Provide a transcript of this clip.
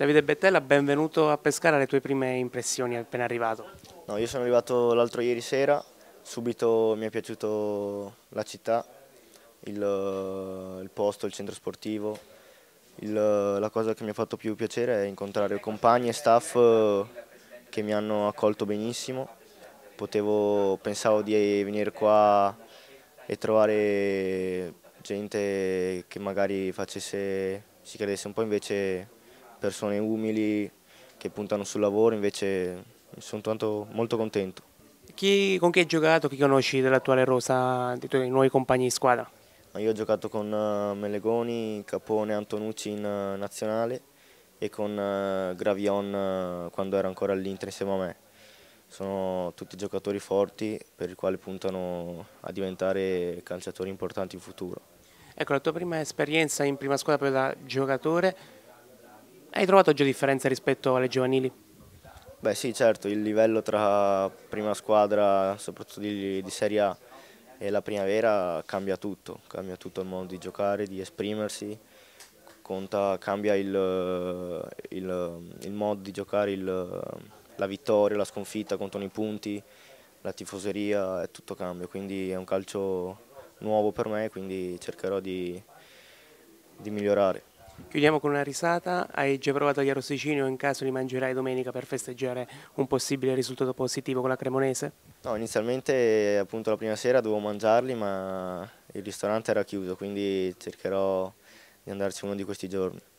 Davide Bettella, benvenuto a Pescara, le tue prime impressioni appena arrivato. No, io sono arrivato l'altro ieri sera, subito mi è piaciuto la città, il, il posto, il centro sportivo, il, la cosa che mi ha fatto più piacere è incontrare compagni e staff eh, che mi hanno accolto benissimo, Potevo, pensavo di venire qua e trovare gente che magari facesse, si credesse un po' invece persone umili che puntano sul lavoro, invece sono tanto, molto contento. Chi, con chi hai giocato, chi conosci dell'attuale rosa, dei tuoi nuovi compagni di squadra? Io ho giocato con eh, Melegoni, Capone, Antonucci in eh, nazionale e con eh, Gravion quando era ancora all'Inter insieme a me. Sono tutti giocatori forti per i quali puntano a diventare calciatori importanti in futuro. Ecco, la tua prima esperienza in prima squadra da giocatore hai trovato già differenze rispetto alle giovanili? Beh sì, certo, il livello tra prima squadra, soprattutto di, di Serie A, e la primavera cambia tutto, cambia tutto il modo di giocare, di esprimersi, conta, cambia il, il, il, modo di giocare, il, la vittoria, la sconfitta, contano i punti, la tifoseria, è tutto cambia, quindi è un calcio nuovo per me, quindi cercherò di, di migliorare. Chiudiamo con una risata. Hai già provato gli arrosticini o in caso li mangerai domenica per festeggiare un possibile risultato positivo con la Cremonese? No, inizialmente appunto la prima sera dovevo mangiarli ma il ristorante era chiuso quindi cercherò di andarci uno di questi giorni.